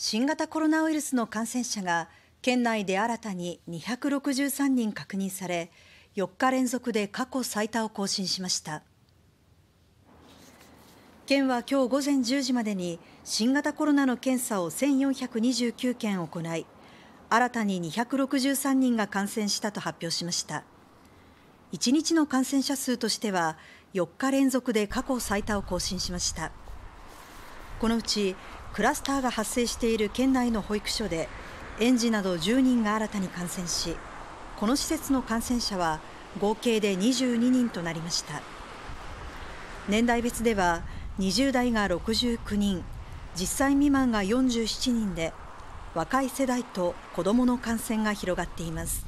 新型コロナウイルスの感染者が県内で新たに263人確認され4日連続で過去最多を更新しました県は今日午前10時までに新型コロナの検査を1429件行い新たに263人が感染したと発表しました1日の感染者数としては4日連続で過去最多を更新しました。このうちクラスターが発生している県内の保育所で園児など10人が新たに感染しこの施設の感染者は合計で22人となりました年代別では20代が69人10歳未満が47人で若い世代と子どもの感染が広がっています